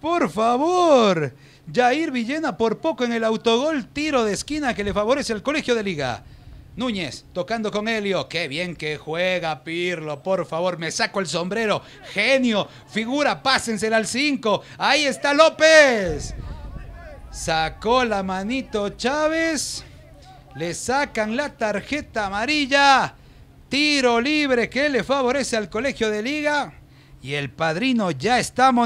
Por favor. Jair Villena por poco en el autogol, tiro de esquina que le favorece al colegio de liga. Núñez tocando con Helio. Qué bien que juega Pirlo. Por favor, me saco el sombrero. Genio, figura, pásensela al 5. Ahí está López. Sacó la manito Chávez. Le sacan la tarjeta amarilla. Tiro libre que le favorece al colegio de liga. Y el padrino ya está montado.